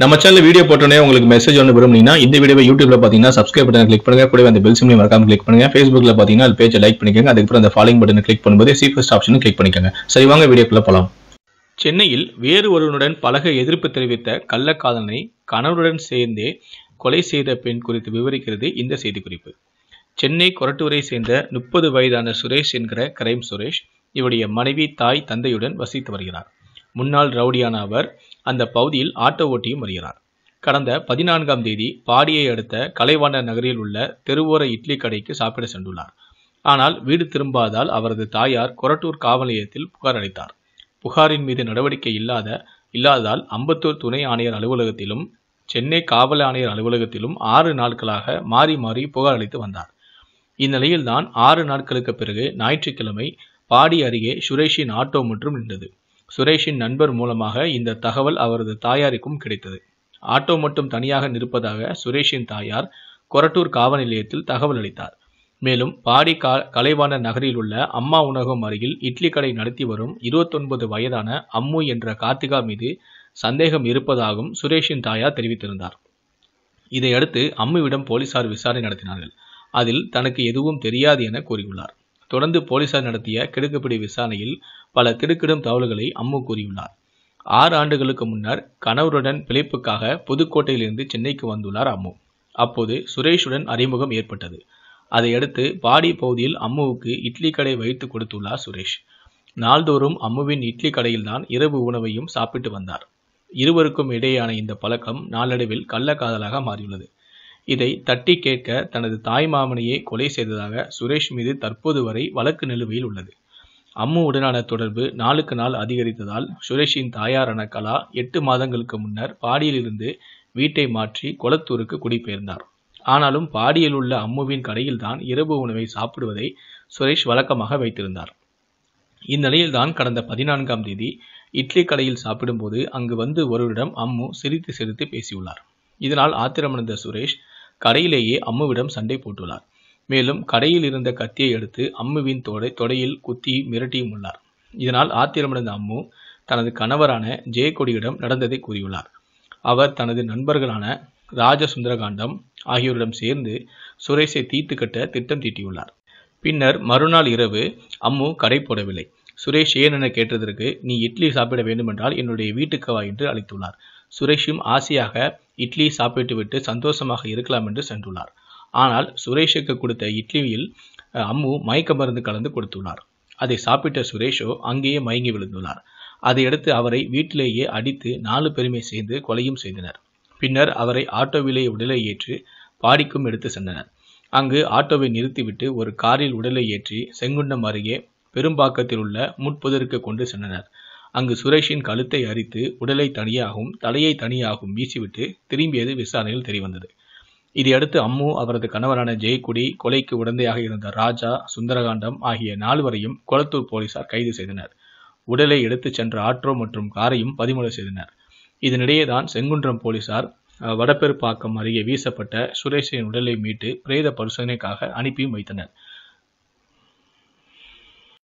நம்ம channel video போட்டோன்னே உங்களுக்கு மெசேஜ் ஒன்று விரும்புனீங்கன்னா இந்த வீடியோ யூடியூப்ல பார்த்தீங்கன்னா சப்ஸ்கிரைப் பட்டன் கிளிக் பண்ணுங்க கூட அந்த பெல் சிம்லையும் மறக்காம கிளிக் பண்ணுங்க ஃபேஸ்புக்ல பார்த்தீங்கன்னா அது பேஜை லைக் பண்ணிக்கோங்க அதுக்கப்புறம் அந்த ஃபாலோயிங் பட்டன் கிளிக் பண்ணும்போது சீஃபஸ்ட் ஆப்ஷனும் கிளிக் பண்ணிக்கோங்க சரி வாங்க வீடியோக்குள்ள போலாம் சென்னையில் வேறு ஒருவனுடன் பழக எதிர்ப்பு தெரிவித்த கள்ளக்காதலனை கணவனுடன் சேர்ந்தே கொலை செய்த பெண் குறித்து விவரிக்கிறது இந்த செய்திக்குறிப்பு சென்னை கொரட்டூரை சேர்ந்த முப்பது வயதான சுரேஷ் என்கிற கிரைம் சுரேஷ் இவருடைய மனைவி தாய் தந்தையுடன் வசித்து வருகிறார் முன்னாள் ரவுடியான அவர் அந்த பகுதியில் ஆட்டோ ஓட்டியும் வருகிறார் கடந்த பதினான்காம் தேதி பாடியை அடுத்த கலைவாண்ட நகரில் உள்ள தெருவோர இட்லி கடைக்கு சாப்பிட சென்றுள்ளார் ஆனால் வீடு திரும்பாதால் அவரது தாயார் கொரட்டூர் காவல் நிலையத்தில் புகார் அளித்தார் புகாரின் மீது நடவடிக்கை இல்லாத இல்லாததால் அம்பத்தூர் துணை ஆணையர் அலுவலகத்திலும் சென்னை காவல் ஆணையர் அலுவலகத்திலும் ஆறு நாட்களாக மாறி மாறி புகார் அளித்து வந்தார் இந்நிலையில்தான் ஆறு நாட்களுக்கு பிறகு ஞாயிற்றுக்கிழமை பாடி அருகே சுரேஷின் ஆட்டோ மற்றும் நின்றது சுரேஷின் நண்பர் மூலமாக இந்த தகவல் அவரது தாயாருக்கும் கிடைத்தது ஆட்டோ மட்டும் தனியாக நிற்பதாக சுரேஷின் தாயார் கொரட்டூர் காவல் நிலையத்தில் தகவல் அளித்தார் மேலும் பாடி கா கலைவான நகரில் உள்ள அம்மா உணவகம் அருகில் இட்லி கடை நடத்தி வரும் இருபத்தொன்பது வயதான அம்மு என்ற கார்த்திகா மீது சந்தேகம் இருப்பதாகவும் சுரேஷின் தாயார் தெரிவித்திருந்தார் இதையடுத்து அம்முவிடம் போலீசார் விசாரணை நடத்தினார்கள் அதில் தனக்கு எதுவும் தெரியாது என கூறியுள்ளார் தொடர்ந்து போலீசார் நடத்திய கிடுக்குப்பிடி விசாரணையில் பல திடுக்கிடும் தகவல்களை அம்மு கூறியுள்ளார் ஆறு ஆண்டுகளுக்கு முன்னர் கணவருடன் பிழைப்புக்காக புதுக்கோட்டையிலிருந்து சென்னைக்கு வந்துள்ளார் அம்மு அப்போது சுரேஷுடன் அறிமுகம் ஏற்பட்டது அதையடுத்து பாடி பகுதியில் அம்முவுக்கு இட்லி கடை வைத்து கொடுத்துள்ளார் சுரேஷ் நாள்தோறும் அம்முவின் இட்லி கடையில்தான் இரவு உணவையும் சாப்பிட்டு வந்தார் இருவருக்கும் இடையேயான இந்த பழக்கம் நாளடைவில் கள்ளக்காதலாக மாறியுள்ளது இதை தட்டி கேட்க தனது தாய் மாமனையே கொலை செய்ததாக சுரேஷ் மீது தற்போது வரை வழக்கு நிலுவையில் உள்ளது அம்முவுடனான தொடர்பு நாளுக்கு நாள் அதிகரித்ததால் சுரேஷின் தாயாரான கலா எட்டு மாதங்களுக்கு முன்னர் பாடியிலிருந்து வீட்டை மாற்றி குளத்தூருக்கு குடிபெயர்ந்தார் ஆனாலும் பாடியில் உள்ள அம்முவின் கடையில்தான் இரவு உணவை சாப்பிடுவதை சுரேஷ் வழக்கமாக வைத்திருந்தார் இந்நிலையில்தான் கடந்த பதினான்காம் தேதி இட்லி கடையில் சாப்பிடும்போது அங்கு வந்து ஒருவரிடம் அம்மு சிரித்து சிரித்து பேசியுள்ளார் இதனால் ஆத்திரமடைந்த சுரேஷ் கடையிலேயே அம்முவிடம் சண்டை போட்டுள்ளார் மேலும் கடையில் இருந்த கத்தியை எடுத்து அம்முவின் தோடை தொடையில் குத்தி மிரட்டியும் உள்ளார் இதனால் ஆத்திரமடைந்த அம்மு தனது கணவரான ஜெயக்கொடியிடம் நடந்ததை கூறியுள்ளார் அவர் தனது நண்பர்களான ராஜ சுந்தரகாண்டம் ஆகியோரிடம் சேர்ந்து சுரேஷை தீத்து கட்ட திட்டம் தீட்டியுள்ளார் பின்னர் மறுநாள் இரவு அம்மு கடை போடவில்லை சுரேஷ் ஏன் என கேட்டதற்கு நீ இட்லி சாப்பிட வேண்டுமென்றால் என்னுடைய வீட்டுக்கு வா என்று அழைத்துள்ளார் சுரேஷும் ஆசையாக இட்லி சாப்பிட்டுவிட்டு சந்தோஷமாக இருக்கலாம் என்று சென்றுள்ளார் ஆனால் சுரேஷுக்கு கொடுத்த இட்லியில் அம்மு மயக்க மருந்து கலந்து கொடுத்துள்ளார் அதை சாப்பிட்ட சுரேஷோ அங்கேயே மயங்கி விழுந்துள்ளார் அதையடுத்து அவரை வீட்டிலேயே அடித்து நாலு பெருமை சேர்ந்து கொலையும் செய்தனர் பின்னர் அவரை ஆட்டோவிலே உடலை ஏற்றி பாடிக்கும் எடுத்து சென்றனர் அங்கு ஆட்டோவை நிறுத்திவிட்டு ஒரு காரில் உடலை ஏற்றி செங்குண்டம் அருகே பெரும்பாக்கத்தில் உள்ள முட்புதருக்கு கொண்டு சென்றனர் அங்கு சுரேஷின் கழுத்தை அரித்து உடலை தனியாகவும் தலையை தனியாகவும் வீசிவிட்டு திரும்பியது விசாரணையில் தெரிவந்தது இதையடுத்து அம்மு அவரது கணவரான ஜெயக்குடி கொலைக்கு உடந்தையாக இருந்த ராஜா சுந்தரகாண்டம் ஆகிய நால்வரையும் கொளத்தூர் போலீசார் கைது செய்தனர் உடலை எடுத்துச் சென்ற ஆட்டோ மற்றும் காரையும் பறிமுதல் செய்தனர் இதனிடையே தான் செங்குன்றம் போலீசார் வடபெருப்பாக்கம் அருகே வீசப்பட்ட சுரேஷின் உடலை மீட்டு பிரேத பரிசோதனைக்காக அனுப்பியும் வைத்தனர்